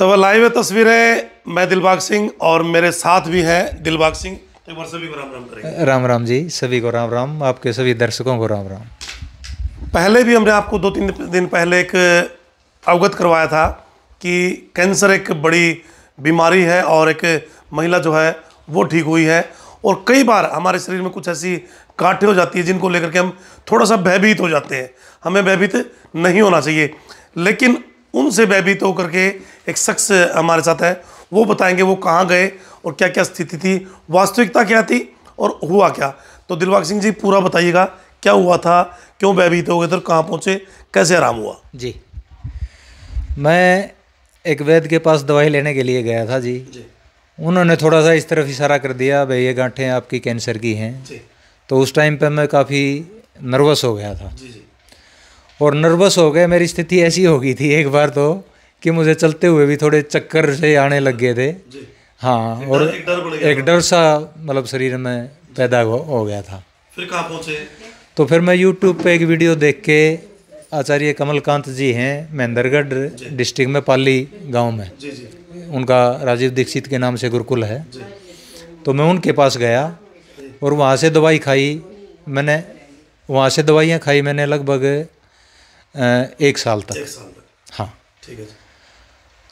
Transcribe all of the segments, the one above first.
तो वह लाइव है तस्वीरें मैं दिलबाग सिंह और मेरे साथ भी हैं दिलबाग सिंह तो एक बार सभी को राम राम करें राम राम जी सभी को राम राम आपके सभी दर्शकों को राम राम पहले भी हमने आपको दो तीन दिन पहले एक अवगत करवाया था कि कैंसर एक बड़ी बीमारी है और एक महिला जो है वो ठीक हुई है और कई बार हमारे शरीर में कुछ ऐसी काटे हो जाती है जिनको लेकर के हम थोड़ा सा भयभीत हो जाते हैं हमें भयभीत नहीं होना चाहिए लेकिन उनसे भयभीत होकर के एक शख्स हमारे साथ है वो बताएंगे वो कहाँ गए और क्या क्या स्थिति थी वास्तविकता क्या थी और हुआ क्या तो दिलबाग सिंह जी पूरा बताइएगा क्या हुआ था क्यों भयभीत हो गए थे कहाँ पहुँचे कैसे आराम हुआ जी मैं एक वैद्य के पास दवाई लेने के लिए गया था जी, जी। उन्होंने थोड़ा सा इस तरफ इशारा कर दिया भाई ये गांठें आपकी कैंसर की हैं तो उस टाइम पर मैं काफ़ी नर्वस हो गया था जी जी। और नर्वस हो गए मेरी स्थिति ऐसी हो गई थी एक बार तो कि मुझे चलते हुए भी थोड़े चक्कर से आने लग गए थे हाँ और एक डर सा मतलब शरीर में पैदा हो गया था फिर कहाँ पहुँचे तो फिर मैं यूट्यूब पे एक वीडियो देख के आचार्य कमलकांत जी हैं महेंद्रगढ़ डिस्ट्रिक्ट में पाली गांव में जी जी। उनका राजीव दीक्षित के नाम से गुरुकुल है तो मैं उनके पास गया और वहाँ से दवाई खाई मैंने वहाँ से दवाइयाँ खाई मैंने लगभग एक साल तक एक साल तक हाँ ठीक है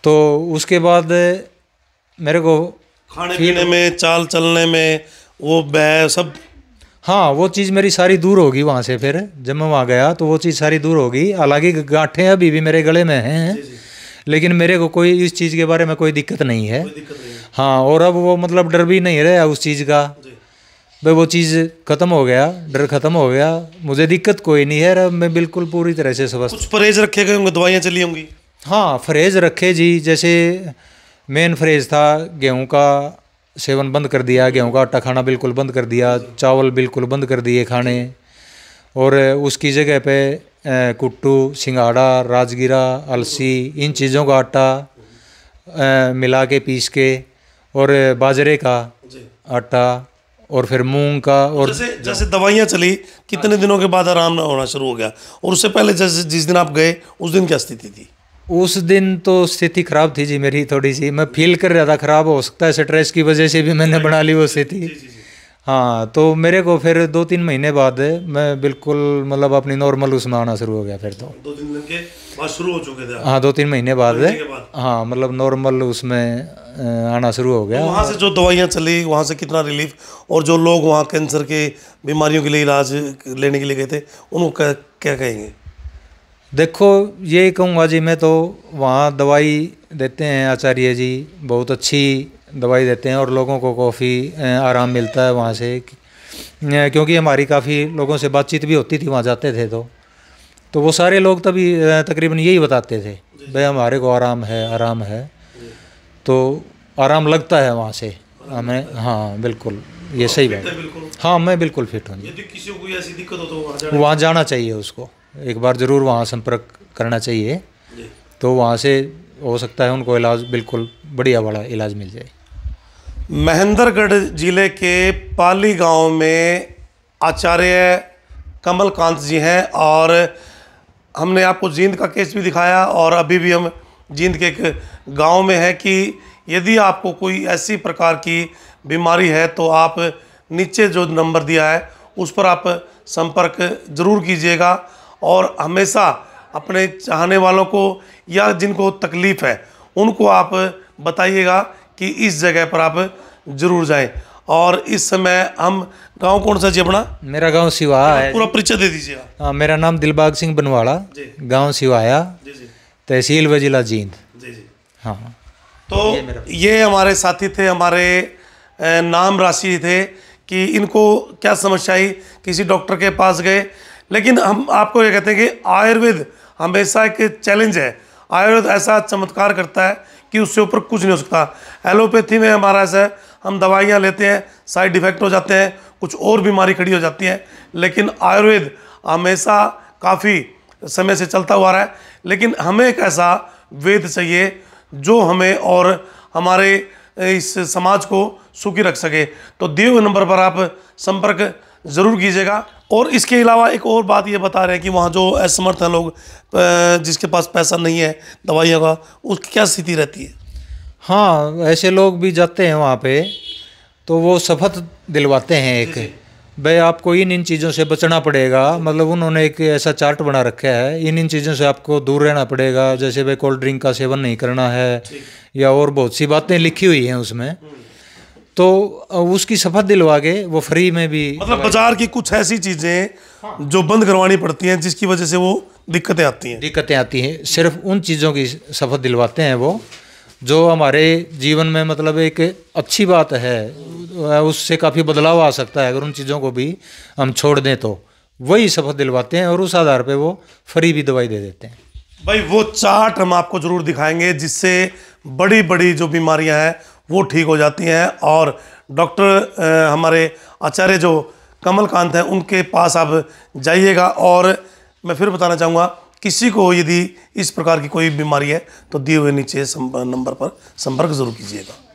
तो उसके बाद मेरे को खाने पीने में चाल चलने में वो बह सब हाँ वो चीज़ मेरी सारी दूर होगी वहाँ से फिर जब मैं वहाँ गया तो वो चीज़ सारी दूर होगी हालांकि गाँठे अभी भी मेरे गले में हैं लेकिन मेरे को कोई इस चीज़ के बारे में कोई दिक्कत नहीं है, दिक्कत नहीं है। हाँ और अब वो मतलब डर भी नहीं रहा उस चीज़ का भाई वो चीज़ ख़त्म हो गया डर ख़त्म हो गया मुझे दिक्कत कोई नहीं है अब मैं बिल्कुल पूरी तरह से स्वस्थ कुछ परहेज रखे गए होंगे दवाइयाँ चली होंगी हाँ फ्रेज रखे जी जैसे मेन फ्रेज था गेहूं का सेवन बंद कर दिया गेहूं का आटा खाना बिल्कुल बंद कर दिया चावल बिल्कुल बंद कर दिए खाने और उसकी जगह पे कुट्टू सिंगाड़ा राजगिरा अलसी इन चीज़ों का आटा मिला के पीस के और बाजरे का आटा और फिर मूंग का और जैसे जैसे दवाइयाँ चली कितने हाँ। दिनों के बाद आराम होना शुरू हो गया और उससे पहले जैसे जिस दिन आप गए उस दिन क्या स्थिति थी उस दिन तो स्थिति खराब थी जी मेरी थोड़ी सी मैं फील कर रहा था ख़राब हो सकता है स्ट्रेस की वजह से भी मैंने बना ली वो स्थिति हाँ तो मेरे को फिर दो तीन महीने बाद मैं बिल्कुल मतलब अपनी नॉर्मल उसमें आना शुरू हो गया फिर तो दो तीन दिन के बाद शुरू हो चुके थे हाँ दो तीन महीने बाद हाँ मतलब नॉर्मल उसमें आना शुरू हो गया वहाँ से जो दवाइयाँ चली वहाँ से कितना रिलीफ और जो लोग वहाँ कैंसर के बीमारियों के लिए इलाज लेने के लिए गए थे उनको क्या, क्या कहेंगे देखो ये कहूँगा जी मैं तो वहाँ दवाई देते हैं आचार्य जी बहुत अच्छी दवाई देते हैं और लोगों को काफ़ी आराम मिलता है वहाँ से क्योंकि हमारी काफ़ी लोगों से बातचीत भी होती थी वहाँ जाते थे तो तो वो सारे लोग तभी तकरीबन यही बताते थे भाई हमारे को आराम है आराम है तो आराम लगता है वहाँ से हमें हाँ, हाँ बिल्कुल ये सही बात हाँ मैं बिल्कुल फिट हूँ किसी को ऐसी तो वहाँ जाना, वहाँ जाना चाहिए उसको एक बार ज़रूर वहाँ संपर्क करना चाहिए तो वहाँ से हो सकता है उनको इलाज बिल्कुल बढ़िया बड़ा इलाज मिल जाए महेंद्रगढ़ जिले के पाली गांव में आचार्य कमलकांत जी हैं और हमने आपको जींद का केस भी दिखाया और अभी भी हम जींद के एक गांव में है कि यदि आपको कोई ऐसी प्रकार की बीमारी है तो आप नीचे जो नंबर दिया है उस पर आप संपर्क ज़रूर कीजिएगा और हमेशा अपने चाहने वालों को या जिनको तकलीफ़ है उनको आप बताइएगा कि इस जगह पर आप ज़रूर जाएं और इस समय हम गांव कौन सा जी अपना मेरा गांव सिवा है पूरा परिचय दे दीजिएगा हाँ, मेरा नाम दिलबाग सिंह बनवाड़ा गांव सिवाया तहसील व जिला जींद जी जी हाँ तो ये, ये हमारे साथी थे हमारे नाम राशि थे कि इनको क्या समस्या आई किसी डॉक्टर के पास गए लेकिन हम आपको ये कहते हैं कि आयुर्वेद हमेशा एक चैलेंज है आयुर्वेद ऐसा चमत्कार करता है कि उससे ऊपर कुछ नहीं हो सकता एलोपैथी में हमारा ऐसा हम दवाइयाँ लेते हैं साइड इफेक्ट हो जाते हैं कुछ और बीमारी खड़ी हो जाती है लेकिन आयुर्वेद हमेशा काफ़ी समय से चलता हुआ रहा है लेकिन हमें एक ऐसा वेद चाहिए जो हमें और हमारे इस समाज को सुखी रख सके तो देव नंबर पर आप संपर्क ज़रूर कीजिएगा और इसके अलावा एक और बात ये बता रहे हैं कि वहाँ जो असमर्थ हैं लोग जिसके पास पैसा नहीं है दवाइयों का उसकी क्या स्थिति रहती है हाँ ऐसे लोग भी जाते हैं वहाँ पे तो वो शपथ दिलवाते हैं एक भाई आपको इन इन चीज़ों से बचना पड़ेगा मतलब उन्होंने एक ऐसा चार्ट बना रखा है इन इन चीज़ों से आपको दूर रहना पड़ेगा जैसे भाई कोल्ड ड्रिंक का सेवन नहीं करना है या और बहुत सी बातें लिखी हुई हैं उसमें तो उसकी शपथ दिलवा के वो फ्री में भी मतलब बाजार की कुछ ऐसी चीज़ें हाँ। जो बंद करवानी पड़ती हैं जिसकी वजह से वो दिक्कतें आती हैं दिक्कतें आती हैं सिर्फ उन चीज़ों की शपथ दिलवाते हैं वो जो हमारे जीवन में मतलब एक अच्छी बात है उससे काफ़ी बदलाव आ सकता है अगर उन चीज़ों को भी हम छोड़ दें तो वही सफर दिलवाते हैं और उस आधार पे वो फ्री भी दवाई दे देते हैं भाई वो चार्ट हम आपको ज़रूर दिखाएंगे जिससे बड़ी बड़ी जो बीमारियां हैं वो ठीक हो जाती हैं और डॉक्टर हमारे आचार्य जो कमलकांत हैं उनके पास आप जाइएगा और मैं फिर बताना चाहूँगा किसी को यदि इस प्रकार की कोई बीमारी है तो दिए हुए नीचे नंबर पर संपर्क जरूर कीजिएगा